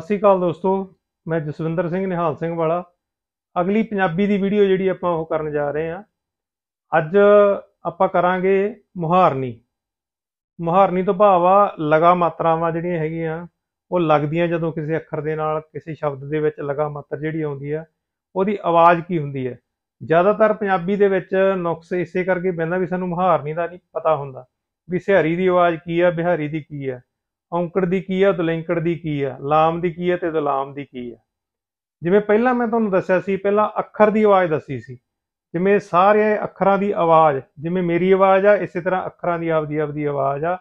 ਸਤਿ ਸ਼੍ਰੀ ਅਕਾਲ ਦੋਸਤੋ ਮੈਂ ਜਸਵਿੰਦਰ ਸਿੰਘ ਨਿਹਾਲ ਸਿੰਘ ਵਾਲਾ ਅਗਲੀ ਪੰਜਾਬੀ ਦੀ ਵੀਡੀਓ ਜਿਹੜੀ ਆਪਾਂ ਉਹ ਕਰਨ ਜਾ ਰਹੇ ਹਾਂ ਅੱਜ ਆਪਾਂ ਕਰਾਂਗੇ ਮੁਹਾਰਨੀ ਮੁਹਾਰਨੀ ਤੋਂ ਭਾਵ ਆ ਲਗਾ ਮਾਤਰਾਵਾਂ ਜਿਹੜੀਆਂ ਹੈਗੀਆਂ ਉਹ ਲੱਗਦੀਆਂ ਜਦੋਂ ਕਿਸੇ ਅੱਖਰ ਦੇ ਨਾਲ ਕਿਸੇ ਸ਼ਬਦ ਦੇ ਵਿੱਚ ਲਗਾ ਮਾਤਰ ਜਿਹੜੀ ਆਉਂਦੀ ਆ ਉਹਦੀ ਆਵਾਜ਼ ਕੀ ਹੁੰਦੀ ਹੈ ਜ਼ਿਆਦਾਤਰ ਪੰਜਾਬੀ ਦੇ ਵਿੱਚ ਨੁਕਸ ਇਸੇ ਕਰਕੇ ਬੈਂਦਾ ਵੀ ਸਾਨੂੰ ਮੁਹਾਰਨੀ ਦਾ ਨਹੀਂ ਪਤਾ ਹੁੰਦਾ ਵੀ ਸਿਹਾਰੀ ਦੀ ਆਵਾਜ਼ ਕੀ ਆ ਬਿਹਾਰੀ ਦੀ ਕੀ ਆ ਔਂਕੜ ਦੀ ਕੀ ਆ ਦਲੈਂਕੜ ਦੀ ਕੀ ਆ ਲਾਮ ਦੀ ਕੀ ਆ ਤੇ ਦਲਾਮ ਦੀ ਕੀ ਆ ਜਿਵੇਂ ਪਹਿਲਾਂ ਮੈਂ ਤੁਹਾਨੂੰ ਦੱਸਿਆ ਸੀ ਪਹਿਲਾਂ ਅੱਖਰ ਦੀ ਆਵਾਜ਼ ਦੱਸੀ ਸੀ ਜਿਵੇਂ ਸਾਰੇ ਅੱਖਰਾਂ ਦੀ ਆਵਾਜ਼ ਜਿਵੇਂ ਮੇਰੀ ਆਵਾਜ਼ ਆ ਇਸੇ ਤਰ੍ਹਾਂ ਅੱਖਰਾਂ ਦੀ ਆਪਦੀ ਆਪਦੀ ਆਵਾਜ਼ ਆ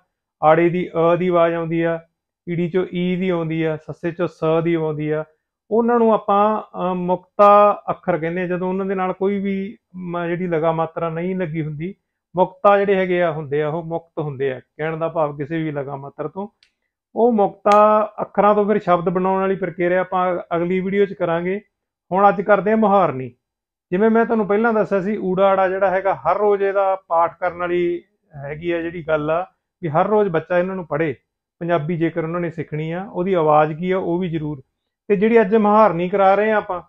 ਆੜੇ ਦੀ ਅ ਦੀ ਆਵਾਜ਼ ਆਉਂਦੀ ਆ ਈੜੀ ਚੋਂ ਈ ਦੀ ਆਉਂਦੀ ਆ ਸੱਸੇ ਚੋਂ ਸ ਦੀ ਆਉਂਦੀ ਆ ਉਹਨਾਂ ਨੂੰ ਆਪਾਂ ਮੁਕਤਾ ਅੱਖਰ ਕਹਿੰਦੇ ਆ ਜਦੋਂ ਉਹਨਾਂ ਦੇ ਨਾਲ ਕੋਈ ਵੀ ਜਿਹੜੀ ਲਗਾ ਮਾਤਰਾ ਨਹੀਂ ਲੱਗੀ ਹੁੰਦੀ ਮੁਕਤਾ ਜਿਹੜੇ ਹੈਗੇ ਆ ਹੁੰਦੇ ਆ ਉਹ ਮੁਕਤ ਹੁੰਦੇ ਆ ਕਹਿਣ ਦਾ ਭਾਵ ਕਿਸੇ ਵੀ ਲਗਾ ਮਾਤਰ ਤੋਂ ਉਹ ਮੁਕਤਾ ਅੱਖਰਾਂ ਤੋਂ ਫਿਰ ਸ਼ਬਦ ਬਣਾਉਣ ਵਾਲੀ ਪ੍ਰਕਿਰਿਆ ਆਪਾਂ ਅਗਲੀ ਵੀਡੀਓ 'ਚ ਕਰਾਂਗੇ ਹੁਣ ਅੱਜ ਕਰਦੇ ਹਾਂ ਮੁਹਾਰਨੀ ਜਿਵੇਂ ਮੈਂ ਤੁਹਾਨੂੰ ਪਹਿਲਾਂ ਦੱਸਿਆ ਸੀ ਊੜਾੜਾ ਜਿਹੜਾ ਹੈਗਾ ਹਰ ਰੋਜ਼ ਇਹਦਾ ਪਾਠ ਕਰਨ ਵਾਲੀ ਹੈਗੀ ਆ ਜਿਹੜੀ ਗੱਲ ਆ ਵੀ ਹਰ ਰੋਜ਼ ਬੱਚਾ ਇਹਨਾਂ ਨੂੰ ਪੜ੍ਹੇ ਪੰਜਾਬੀ ਜੇਕਰ ਉਹਨਾਂ ਨੇ ਸਿੱਖਣੀ ਆ ਉਹਦੀ ਆਵਾਜ਼ ਕੀ ਆ ਉਹ ਵੀ ਜ਼ਰੂਰ ਤੇ ਜਿਹੜੀ ਅੱਜ ਮਹਾਰਨੀ ਕਰਾ ਰਹੇ ਆ ਆਪਾਂ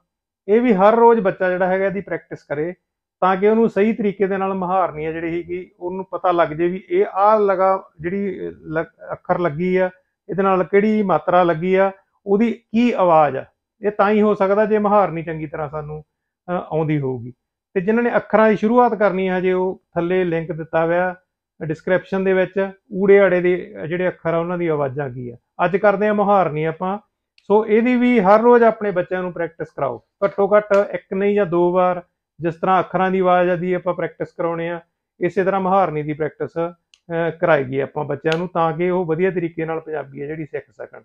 ਇਹ ਵੀ ਹਰ ਰੋਜ਼ ਬੱਚਾ ਜਿਹੜਾ ਹੈਗਾ ਇਹਦੀ ਪ੍ਰੈਕਟਿਸ ਕਰੇ ਤਾਂ ਕਿ ਉਹਨੂੰ ਸਹੀ ਤਰੀਕੇ ਦੇ ਨਾਲ ਮੁਹਾਰਨੀ ਆ ਜਿਹੜੀ ਹੈਗੀ ਉਹਨੂੰ ਪਤਾ ਲੱਗ ਜੇ ਵੀ ਇਹ ਆ ਲਗਾ ਜਿਹੜੀ ਅੱਖਰ ਲੱਗੀ ਆ ਇਹਦੇ ਨਾਲ ਕਿਹੜੀ ਮਾਤਰਾ ਲੱਗੀ ਆ ਉਹਦੀ ਕੀ ਆਵਾਜ਼ ਆ ਇਹ ਤਾਂ ਹੀ ਹੋ ਸਕਦਾ ਜੇ ਮਹਾਰਨੀ ਚੰਗੀ ਤਰ੍ਹਾਂ ਸਾਨੂੰ ਆਉਂਦੀ ਹੋਊਗੀ ਤੇ ਜਿਨ੍ਹਾਂ ਨੇ ਅੱਖਰਾਂ ਦੀ ਸ਼ੁਰੂਆਤ ਕਰਨੀ ਹੈ ਜੇ ਉਹ ਥੱਲੇ ਲਿੰਕ ਦਿੱਤਾ ਹੋਇਆ ਡਿਸਕ੍ਰਿਪਸ਼ਨ ਦੇ ਵਿੱਚ ਊੜੇ ਆੜੇ ਦੇ ਜਿਹੜੇ ਅੱਖਰ ਆ ਉਹਨਾਂ ਦੀ ਆਵਾਜ਼ਾਂ ਕੀ ਆ ਅੱਜ ਕਰਦੇ ਆ ਮਹਾਰਨੀ ਆਪਾਂ ਸੋ ਇਹਦੀ ਵੀ ਹਰ ਰੋਜ਼ ਆਪਣੇ ਬੱਚਿਆਂ ਨੂੰ ਪ੍ਰੈਕਟਿਸ ਕਰਾਓ ਘੱਟੋ ਘੱਟ ਇੱਕ ਨਹੀਂ ਜਾਂ ਦੋ ਵਾਰ ਜਿਸ ਤਰ੍ਹਾਂ ਅੱਖਰਾਂ ਦੀ ਆਵਾਜ਼ ਆਦੀ ਆਪਾਂ ਪ੍ਰੈਕਟਿਸ ਕਰਾਉਣੇ ਆ ਇਸੇ ਤਰ੍ਹਾਂ ਮਹਾਰਨੀ ਦੀ ਪ੍ਰੈਕਟਿਸ ਕਰਾਈਏ ਆਪਾਂ ਬੱਚਿਆਂ ਨੂੰ ਤਾਂ ਕਿ ਉਹ ਵਧੀਆ ਤਰੀਕੇ ਨਾਲ ਪੰਜਾਬੀ ਹੈ ਜਿਹੜੀ ਸਿੱਖ ਸਕਣ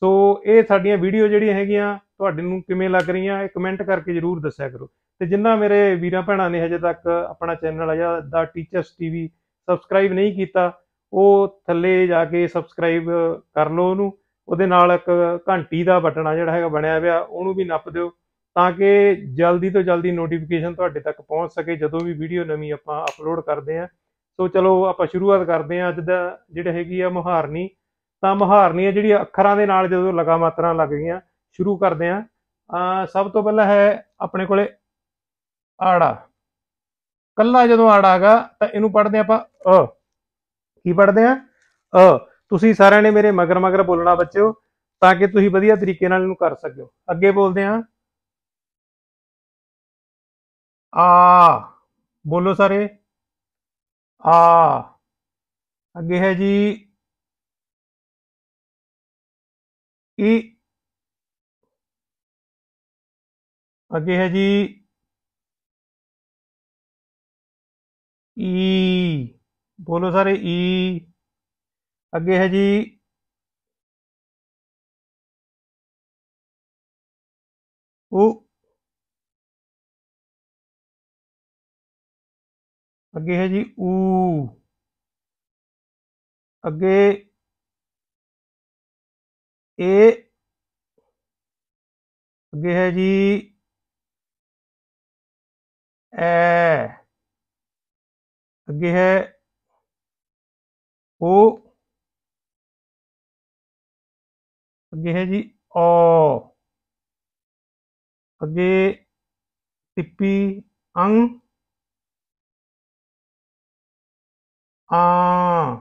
ਸੋ ਇਹ ਸਾਡੀਆਂ ਵੀਡੀਓ ਜਿਹੜੀਆਂ ਹੈਗੀਆਂ ਤੁਹਾਡੇ ਨੂੰ ਕਿਵੇਂ ਲੱਗ ਰਹੀਆਂ ਇਹ ਕਮੈਂਟ ਕਰਕੇ ਜਰੂਰ ਦੱਸਿਆ ਕਰੋ ਤੇ ਜਿੰਨਾ ਮੇਰੇ ਵੀਰਾਂ ਭੈਣਾਂ ਨੇ ਹਜੇ ਤੱਕ ਆਪਣਾ ਚੈਨਲ ਆ ਦਾ ਟੀਚਰਸ ਟੀਵੀ ਸਬਸਕ੍ਰਾਈਬ ਨਹੀਂ ਕੀਤਾ ਉਹ ਥੱਲੇ ਜਾ ਕੇ ਸਬਸਕ੍ਰਾਈਬ ਕਰ ਲਓ ਉਹਨੂੰ ਉਹਦੇ ਨਾਲ ਇੱਕ ਘੰਟੀ ਦਾ ਬਟਨ ਆ ਜਿਹੜਾ ਹੈਗਾ ਬਣਿਆ ਹੋਇਆ ਉਹਨੂੰ ਵੀ ਨੱਪ ਦਿਓ ਤਾਂ ਕਿ ਜਲਦੀ ਤੋਂ ਜਲਦੀ ਨੋਟੀਫਿਕੇਸ਼ਨ ਤੁਹਾਡੇ ਤੱਕ ਪਹੁੰਚ ਸਕੇ ਜਦੋਂ ਵੀ ਵੀਡੀਓ ਨਵੀਂ ਆਪਾਂ ਅਪਲੋਡ ਕਰਦੇ ਆਂ ਸੋ ਚਲੋ ਆਪਾਂ ਸ਼ੁਰੂਆਤ ਕਰਦੇ ਆ ਅੱਜ ਦਾ ਜਿਹੜਾ ਹੈਗੀ ਆ ਮੁਹਾਰਨੀ ਤਾਂ ਮੁਹਾਰਨੀ ਆ ਜਿਹੜੀ ਅੱਖਰਾਂ ਦੇ ਨਾਲ ਜਦੋਂ ਲਗਾ ਮਾਤਰਾ ਲੱਗ ਗਈਆਂ ਸ਼ੁਰੂ ਕਰਦੇ ਆ ਆ ਸਭ ਤੋਂ ਪਹਿਲਾਂ ਹੈ ਆਪਣੇ ਕੋਲੇ ਆੜਾ ਕੱਲਾ ਜਦੋਂ ਆੜਾਗਾ ਤਾਂ ਇਹਨੂੰ ਪੜਦੇ ਆਪਾਂ ਅ ਕੀ ਪੜਦੇ ਆ ਅ ਤੁਸੀਂ ਸਾਰਿਆਂ ਨੇ ਮੇਰੇ ਮਗਰ ਮਗਰ ਬੋਲਣਾ ਬੱਚਿਓ ਤਾਂ ਕਿ ਤੁਸੀਂ ਵਧੀਆ ਤਰੀਕੇ ਨਾਲ ਇਹਨੂੰ ਕਰ ਸਕਿਓ ਅੱਗੇ ਬੋਲਦੇ ਆ ਆ ਬੋਲੋ ਸਾਰੇ आ अगे है जी इ अगे है जी ई बोलो सारे ई अगे है जी ओ अगे है जी ऊ अगे ए अगे है जी ए अगे है ओ अगे है जी ओ अगे टिप्पी अंग ਹਾਂ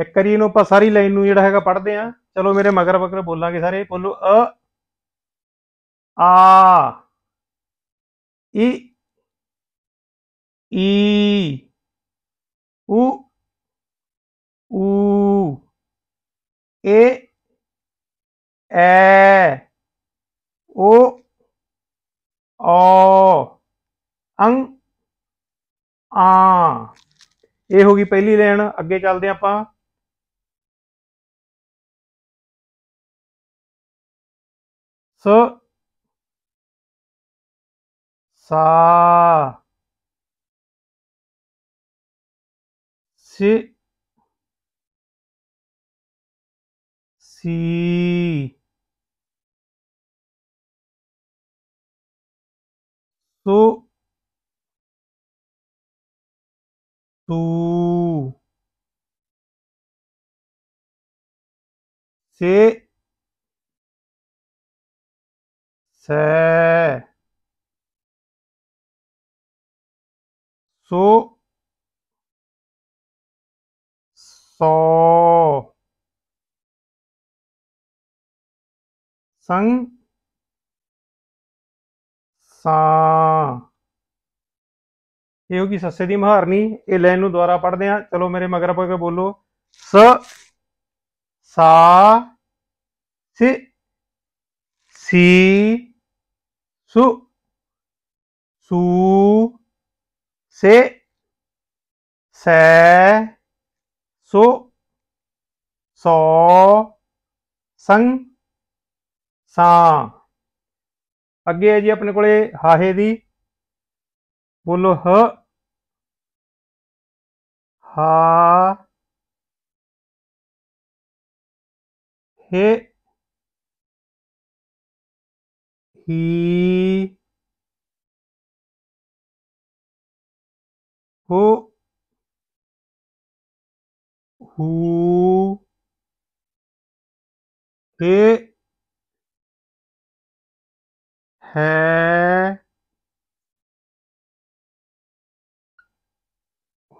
ਇੱਕ ਕਰੀ ਇਹਨੂੰ ਆਪਾਂ ਸਾਰੀ ਲਾਈਨ ਨੂੰ ਜਿਹੜਾ ਹੈਗਾ ਪੜ੍ਹਦੇ ਆ ਚਲੋ ਮੇਰੇ ਮਗਰ ਬਕਰ ਬੋਲਾਂਗੇ ਸਾਰੇ ਬੋਲੋ ਅ ਆ ਈ ਈ ਉ ਊ ਏ ਐ ਇਹ ਹੋ ਗਈ ਪਹਿਲੀ ਲਾਈਨ ਅੱਗੇ ਚੱਲਦੇ ਆਪਾਂ ਸ ਸਾ ਸੀ ਸੀ ਸੋ ਤੂੰ ਸੇ ਸੈ ਸੋ ਸੋ ਸੰ ਸਾ ਇਹ ਗਈ ਸੱਸੇ ਦੀ ਮਹਾਰਨੀ ਇਹ ਲਾਈਨ ਨੂੰ ਦੁਬਾਰਾ ਪੜ੍ਹਦੇ ਆ ਚਲੋ ਮੇਰੇ ਮਗਰ ਪਾ ਕੇ ਬੋਲੋ ਸ ਸਾ ਸੀ ਸੀ ਸੁ ਸੂ ਸੇ ਸੈ ਸੋ ਸੋ ਸੰਗ ਸਾ ਅੱਗੇ ਹੈ ਜੀ ਆਪਣੇ ਕੋਲੇ ਹਾਹੇ ਦੀ बोलो ह हा हे ही हो हु हे है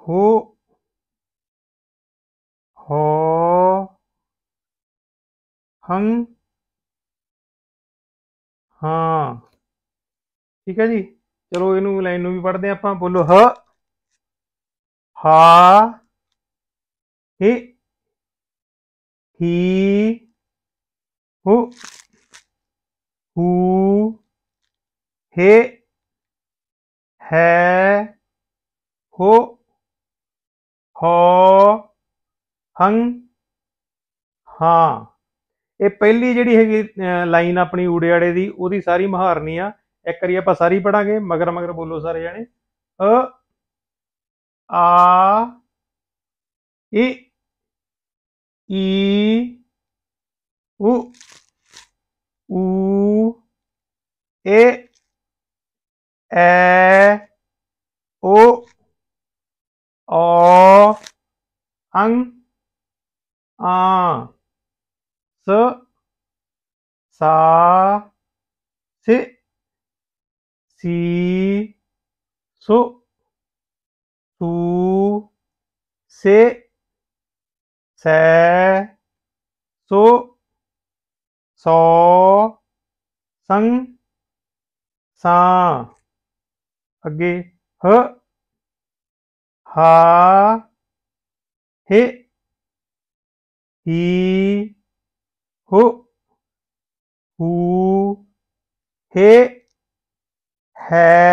हो हो हंग हाँ ठीक है जी ਚਲੋ ਇਹਨੂੰ ਲਾਈਨ ਨੂੰ ਵੀ ਪੜ੍ਹਦੇ ਆਪਾਂ ਬੋਲੋ ਹ ਹਾ ਹਿ ਹੀ ਹੁ ਹੂ ਹੇ ਹੈ ਹੋ हंग हाँ ये पहली जी है लाइन अपनी उड़े आड़े की वो सारी महारनी आ एक करी आप सारी पढ़ा मगर मगर बोलो सारे जने अ आ इ ई उ उ ए ए ओ औ ਅੰਗ ਆ ਸ ਸਾ ਸੇ ਸੀ ਸੋ ਸੂ ਸੇ ਸੈ ਸੋ ਸੋ ਸੰਗ ਸਾ ਅੱਗੇ ਹ ਹਾ हे ही हो हु हे है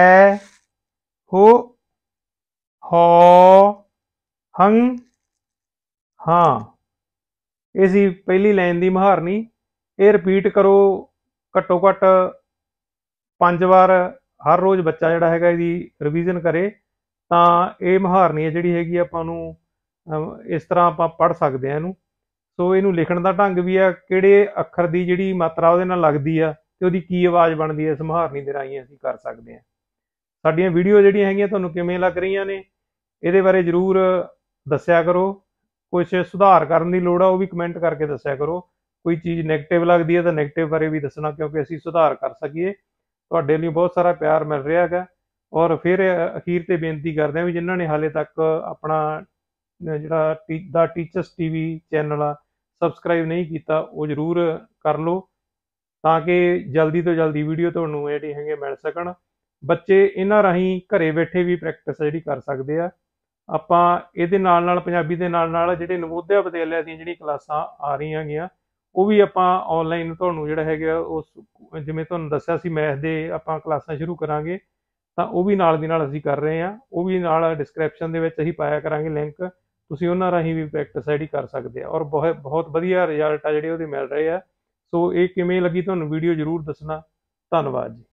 हो हौ हंग ਹਾਂ ਇਹ ਸੀ ਪਹਿਲੀ ਲਾਈਨ ਦੀ ਮਹਾਰਨੀ ਇਹ ਰਿਪੀਟ ਕਰੋ ਘੱਟੋ ਘੱਟ ਪੰਜ ਵਾਰ ਹਰ ਰੋਜ਼ ਬੱਚਾ ਜਿਹੜਾ ਹੈਗਾ ਇਹਦੀ ਰਿਵੀਜ਼ਨ ਕਰੇ ਤਾਂ ਇਹ ਮਹਾਰਨੀ ਹੈ ਜਿਹੜੀ ਹੈਗੀ ਆਪਾਂ ਨੂੰ ਇਸ ਤਰ੍ਹਾਂ ਆਪਾਂ ਪੜ ਸਕਦੇ ਆ ਇਹਨੂੰ ਸੋ ਇਹਨੂੰ ਲਿਖਣ ਦਾ ਢੰਗ ਵੀ ਆ ਕਿਹੜੇ ਅੱਖਰ ਦੀ ਜਿਹੜੀ ਮਾਤਰਾ ਉਹਦੇ ਨਾਲ ਲੱਗਦੀ ਆ ਤੇ ਉਹਦੀ ਕੀ ਆਵਾਜ਼ ਬਣਦੀ ਹੈ ਸਮਹਾਰਨੀ ਦੇ ਰਾਹੀਂ ਅਸੀਂ ਕਰ ਸਕਦੇ ਆ ਸਾਡੀਆਂ ਵੀਡੀਓ ਜਿਹੜੀਆਂ ਹੈਗੀਆਂ ਤੁਹਾਨੂੰ ਕਿਵੇਂ ਲੱਗ ਰਹੀਆਂ ਨੇ ਇਹਦੇ ਬਾਰੇ ਜ਼ਰੂਰ ਦੱਸਿਆ ਕਰੋ ਕੁਝ ਸੁਧਾਰ ਕਰਨ ਦੀ ਲੋੜ ਆ ਉਹ ਵੀ ਕਮੈਂਟ ਕਰਕੇ ਦੱਸਿਆ ਕਰੋ ਕੋਈ ਚੀਜ਼ 네ਗੇਟਿਵ ਲੱਗਦੀ ਹੈ ਤਾਂ 네ਗੇਟਿਵ ਬਾਰੇ ਵੀ ਦੱਸਣਾ ਕਿਉਂਕਿ ਅਸੀਂ ਸੁਧਾਰ ਕਰ ਸਕੀਏ ਤੁਹਾਡੇ ਲਈ ਬਹੁਤ ਸਾਰਾ ਪਿਆਰ ਮਿਲ ਰਿਹਾ ਹੈਗਾ ਔਰ ਫਿਰ ਅਖੀਰ ਤੇ ਬੇਨਤੀ ਕਰਦੇ ਆ ਵੀ ਜਿਨ੍ਹਾਂ ਨੇ ਹਾਲੇ ਤੱਕ ਆਪਣਾ ਜਿਹੜਾ ਦਾ ਟੀਚਰਸ ਟੀਵੀ ਚੈਨਲ ਆ ਸਬਸਕ੍ਰਾਈਬ ਨਹੀਂ ਕੀਤਾ ਉਹ ਜਰੂਰ ਕਰ ਲਓ ਤਾਂ ਕਿ ਜਲਦੀ ਤੋਂ ਜਲਦੀ ਵੀਡੀਓ ਤੁਹਾਨੂੰ ਜਿਹੜੀ ਹੈਗੇ ਮਿਲ ਸਕਣ ਬੱਚੇ ਇਹਨਾਂ ਰਾਹੀਂ ਘਰੇ ਬੈਠੇ ਵੀ ਪ੍ਰੈਕਟਿਸ ਜਿਹੜੀ ਕਰ ਸਕਦੇ ਆ ਆਪਾਂ ਇਹਦੇ ਨਾਲ ਨਾਲ ਪੰਜਾਬੀ ਦੇ ਨਾਲ ਨਾਲ ਜਿਹੜੇ ਨਵੋਦਿਆ ਵਿਦਿਆਲਿਆ ਦੀਆਂ ਜਿਹੜੀ ਕਲਾਸਾਂ ਆ ਰਹੀਆਂ ਗਿਆ ਉਹ ਵੀ ਆਪਾਂ ਆਨਲਾਈਨ ਤੁਹਾਨੂੰ ਜਿਹੜਾ ਹੈਗਾ ਉਸ ਜਿਵੇਂ ਤੁਹਾਨੂੰ ਦੱਸਿਆ ਸੀ ਮੈਥ ਦੇ ਆਪਾਂ ਕਲਾਸਾਂ ਸ਼ੁਰੂ ਕਰਾਂਗੇ ਤਾਂ ਉਹ ਵੀ ਨਾਲ ਦੀ ਨਾਲ ਅਸੀਂ ਕਰ ਰਹੇ ਆ ਉਹ ਵੀ ਨਾਲ ਡਿਸਕ੍ਰਿਪਸ਼ਨ ਦੇ ਵਿੱਚ ਅਸੀਂ ਪਾਇਆ ਕਰਾਂਗੇ ਲਿੰਕ ਤੁਸੀਂ ਉਹਨਾਂ ਰਾਹੀਂ ਵੀ ਪ੍ਰੈਕਟਿਸ ਹੀ ਕਰ ਸਕਦੇ ਆ ਔਰ ਬਹੁਤ ਬਹੁਤ ਵਧੀਆ ਰਿਜ਼ਲਟ ਆ ਜਿਹੜੇ ਉਹਦੇ ਮਿਲ ਰਹੇ ਆ ਸੋ ਇਹ ਕਿਵੇਂ ਲੱਗੀ ਤੁਹਾਨੂੰ ਵੀਡੀਓ ਜ਼ਰੂਰ ਦੱਸਣਾ ਧੰਨਵਾਦ ਜੀ